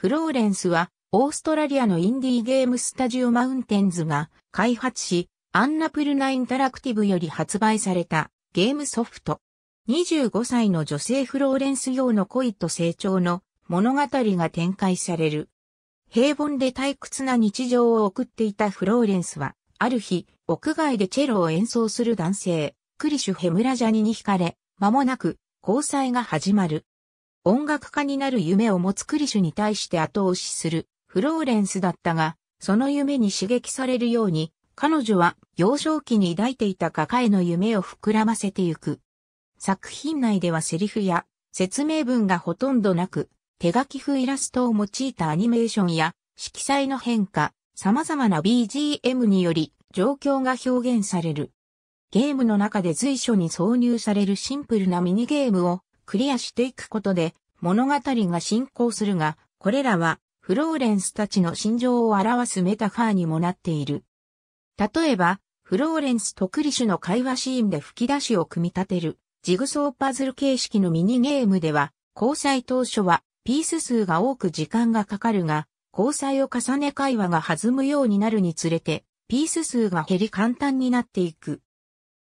フローレンスは、オーストラリアのインディーゲームスタジオマウンテンズが開発し、アンナプルナインタラクティブより発売されたゲームソフト。25歳の女性フローレンス用の恋と成長の物語が展開される。平凡で退屈な日常を送っていたフローレンスは、ある日、屋外でチェロを演奏する男性、クリシュ・ヘムラジャニに惹かれ、間もなく交際が始まる。音楽家になる夢を持つクリシュに対して後押しするフローレンスだったが、その夢に刺激されるように、彼女は幼少期に抱いていた画家への夢を膨らませてゆく。作品内ではセリフや説明文がほとんどなく、手書き風イラストを用いたアニメーションや色彩の変化、様々な BGM により状況が表現される。ゲームの中で随所に挿入されるシンプルなミニゲームをクリアしていくことで物語が進行するが、これらはフローレンスたちの心情を表すメタファーにもなっている。例えば、フローレンスとクリシュの会話シーンで吹き出しを組み立てる、ジグソーパズル形式のミニゲームでは、交際当初はピース数が多く時間がかかるが、交際を重ね会話が弾むようになるにつれて、ピース数が減り簡単になっていく。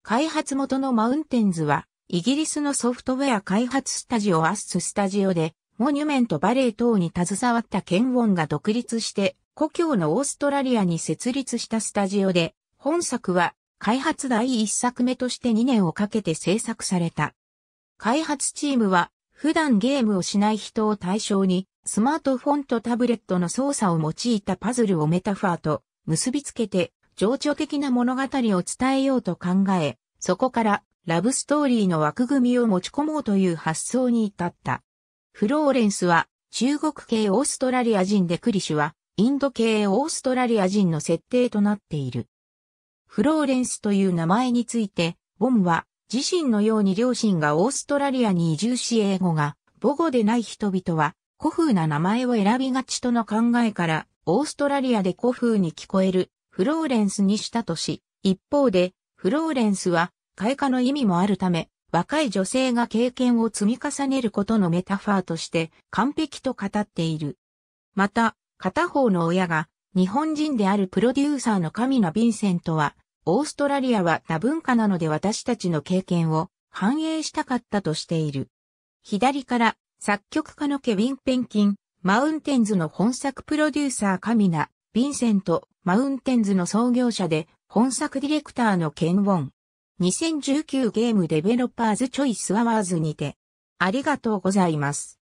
開発元のマウンテンズは、イギリスのソフトウェア開発スタジオアッススタジオで、モニュメントバレー等に携わったケンウォンが独立して、故郷のオーストラリアに設立したスタジオで、本作は開発第一作目として2年をかけて制作された。開発チームは、普段ゲームをしない人を対象に、スマートフォンとタブレットの操作を用いたパズルをメタファーと結びつけて、情緒的な物語を伝えようと考え、そこからラブストーリーの枠組みを持ち込もうという発想に至った。フローレンスは中国系オーストラリア人でクリシュはインド系オーストラリア人の設定となっている。フローレンスという名前について、ボンは自身のように両親がオーストラリアに移住し英語が母語でない人々は古風な名前を選びがちとの考えからオーストラリアで古風に聞こえるフローレンスにしたとし、一方でフローレンスは開花の意味もあるため、若い女性が経験を積み重ねることのメタファーとして完璧と語っている。また、片方の親が日本人であるプロデューサーの神名ヴィンセントは、オーストラリアは多文化なので私たちの経験を反映したかったとしている。左から作曲家のケビン・ペンキン、マウンテンズの本作プロデューサー神名ヴィンセント、マウンテンズの創業者で本作ディレクターのケン・ウォン。2019ゲームデベロッパーズチョイスアワーズにて、ありがとうございます。